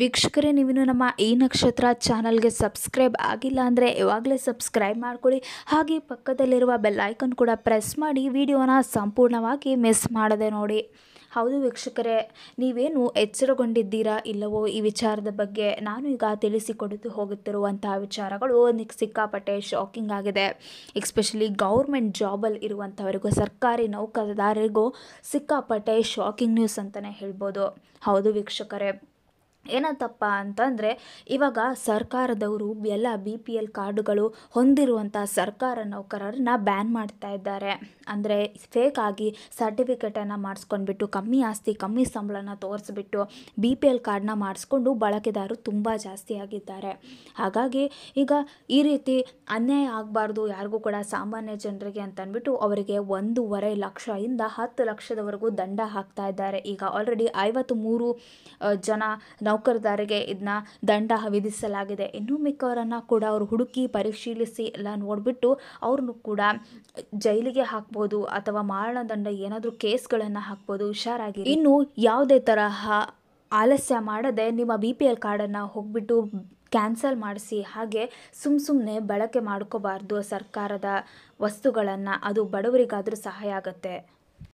ವೀಕ್ಷಕರೇ ನೀವು ನಮ್ಮ ಈ ನಕ್ಷತ್ರ ಚಾನಲ್ಗೆ ಸಬ್ಸ್ಕ್ರೈಬ್ ಆಗಿಲ್ಲ ಅಂದರೆ ಯಾವಾಗಲೇ ಸಬ್ಸ್ಕ್ರೈಬ್ ಮಾಡಿಕೊಳ್ಳಿ ಹಾಗೆ ಪಕ್ಕದಲ್ಲಿರುವ ಬೆಲ್ಲೈಕನ್ ಕೂಡ ಪ್ರೆಸ್ ಮಾಡಿ ವಿಡಿಯೋನ ಸಂಪೂರ್ಣವಾಗಿ ಮಿಸ್ ಮಾಡದೆ ನೋಡಿ ಹೌದು ವೀಕ್ಷಕರೇ ನೀವೇನು ಎಚ್ಚರಗೊಂಡಿದ್ದೀರಾ ಇಲ್ಲವೋ ಈ ವಿಚಾರದ ಬಗ್ಗೆ ನಾನು ಈಗ ತಿಳಿಸಿಕೊಡುತ್ತು ಹೋಗುತ್ತಿರುವಂತಹ ವಿಚಾರಗಳು ಸಿಕ್ಕಾಪಟ್ಟೆ ಶಾಕಿಂಗ್ ಆಗಿದೆ ಎಕ್ಸ್ಪೆಷಲಿ ಗೌರ್ಮೆಂಟ್ ಜಾಬಲ್ಲಿ ಇರುವಂಥವರಿಗೂ ಸರ್ಕಾರಿ ನೌಕರದಾರರಿಗೂ ಸಿಕ್ಕಾಪಟ್ಟೆ ಶಾಕಿಂಗ್ ನ್ಯೂಸ್ ಅಂತಲೇ ಹೇಳ್ಬೋದು ಹೌದು ವೀಕ್ಷಕರೇ ಏನಂತಪ್ಪ ಅಂತಂದರೆ ಇವಾಗ ಸರ್ಕಾರದವರು ಎಲ್ಲ ಬಿ ಪಿ ಎಲ್ ಕಾರ್ಡುಗಳು ಹೊಂದಿರುವಂಥ ಸರ್ಕಾರ ನೌಕರರನ್ನ ಬ್ಯಾನ್ ಮಾಡ್ತಾ ಇದ್ದಾರೆ ಅಂದರೆ ಆಗಿ ಸರ್ಟಿಫಿಕೇಟನ್ನು ಮಾಡಿಸ್ಕೊಂಡ್ಬಿಟ್ಟು ಕಮ್ಮಿ ಆಸ್ತಿ ಕಮ್ಮಿ ಸಂಬಳನ ತೋರಿಸ್ಬಿಟ್ಟು ಬಿ ಪಿ ಎಲ್ ಕಾರ್ಡನ್ನ ಮಾಡಿಸ್ಕೊಂಡು ಬಳಕೆದಾರರು ತುಂಬ ಜಾಸ್ತಿ ಆಗಿದ್ದಾರೆ ಹಾಗಾಗಿ ಈಗ ಈ ರೀತಿ ಅನ್ಯಾಯ ಆಗಬಾರ್ದು ಯಾರಿಗೂ ಕೂಡ ಸಾಮಾನ್ಯ ಜನರಿಗೆ ಅಂತಂದ್ಬಿಟ್ಟು ಅವರಿಗೆ ಒಂದೂವರೆ ಲಕ್ಷ ಇಂದ ಹತ್ತು ಲಕ್ಷದವರೆಗೂ ದಂಡ ಹಾಕ್ತಾ ಇದ್ದಾರೆ ಈಗ ಆಲ್ರೆಡಿ ಮೂರು ಜನ ನೌ ನೌಕರದಾರಿಗೆ ಇದನ್ನ ದಂಡ ವಿಧಿಸಲಾಗಿದೆ ಇನ್ನು ಮಿಕ್ಕವರನ್ನು ಕೂಡ ಅವರು ಹುಡುಕಿ ಪರಿಶೀಲಿಸಿ ಎಲ್ಲ ನೋಡಿಬಿಟ್ಟು ಅವ್ರನ್ನು ಕೂಡ ಜೈಲಿಗೆ ಹಾಕ್ಬೋದು ಅಥವಾ ಮಾರಣದಂಡ ಏನಾದರೂ ಕೇಸ್ಗಳನ್ನು ಹಾಕ್ಬೋದು ಹುಷಾರಾಗಿ ಇನ್ನು ಯಾವುದೇ ತರಹ ಆಲಸ್ಯ ಮಾಡದೆ ನಿಮ್ಮ ಬಿ ಪಿ ಎಲ್ ಕಾರ್ಡನ್ನು ಹೋಗ್ಬಿಟ್ಟು ಕ್ಯಾನ್ಸಲ್ ಮಾಡಿಸಿ ಹಾಗೆ ಸುಮ್ಮ ಸುಮ್ಮನೆ ಬಳಕೆ ಮಾಡ್ಕೋಬಾರ್ದು ಸರ್ಕಾರದ ವಸ್ತುಗಳನ್ನು ಅದು ಬಡವರಿಗಾದರೂ ಸಹಾಯ ಆಗುತ್ತೆ